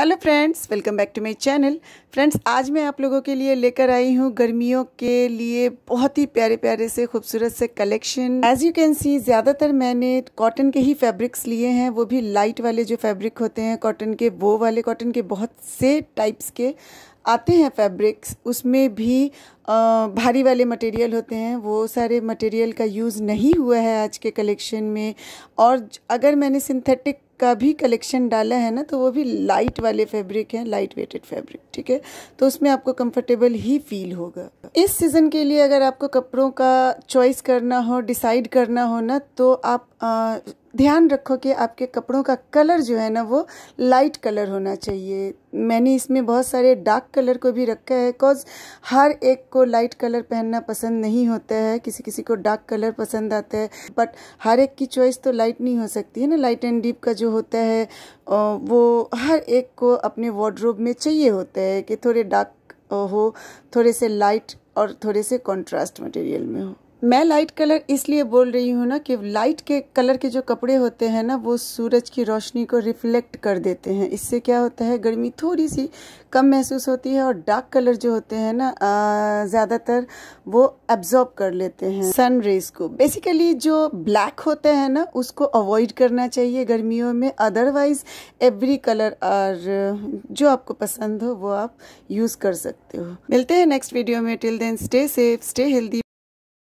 hello friends welcome back to my channel friends आज मैं आप लोगों के लिए लेकर आई हूँ गर्मियों के लिए बहुत ही प्यारे प्यारे से खूबसूरत से collection as you can see ज़्यादातर मैंने कॉटन के ही फैब्रिक्स लिए हैं वो भी लाइट वाले जो फैब्रिक होते हैं कॉटन के वो वाले कॉटन के बहुत से टाइप्स के आते हैं फैब्रिक्स उसमें भी आ, भारी वाले मटेरियल होते हैं वो सारे मटेरियल का यूज़ नहीं हुआ है आज के कलेक्शन में और अगर मैंने सिंथेटिक का भी कलेक्शन डाला है ना तो वो भी लाइट वाले फैब्रिक हैं लाइट वेटेड फैब्रिक ठीक है तो उसमें आपको कंफर्टेबल ही फील होगा इस सीज़न के लिए अगर आपको कपड़ों का चॉइस करना हो डिसाइड करना हो ना तो आप ध्यान रखो कि आपके कपड़ों का कलर जो है ना वो लाइट कलर होना चाहिए मैंने इसमें बहुत सारे डार्क कलर को भी रखा है बिकॉज हर एक को लाइट कलर पहनना पसंद नहीं होता है किसी किसी को डार्क कलर पसंद आता है बट हर एक की चॉइस तो लाइट नहीं हो सकती है ना लाइट एंड डीप का जो होता है वो हर एक को अपने वार्ड्रोब में चाहिए होता है कि थोड़े डार्क हो थोड़े से लाइट और थोड़े से कॉन्ट्रास्ट मटेरियल में हो मैं लाइट कलर इसलिए बोल रही हूँ ना कि लाइट के कलर के जो कपड़े होते हैं ना वो सूरज की रोशनी को रिफ्लेक्ट कर देते हैं इससे क्या होता है गर्मी थोड़ी सी कम महसूस होती है और डार्क कलर जो होते हैं ना ज़्यादातर वो एब्जॉर्ब कर लेते हैं सन रेज को बेसिकली जो ब्लैक होते हैं ना उसको अवॉइड करना चाहिए गर्मियों में अदरवाइज एवरी कलर और जो आपको पसंद हो वो आप यूज़ कर सकते हो मिलते हैं नेक्स्ट वीडियो में till then stay safe stay healthy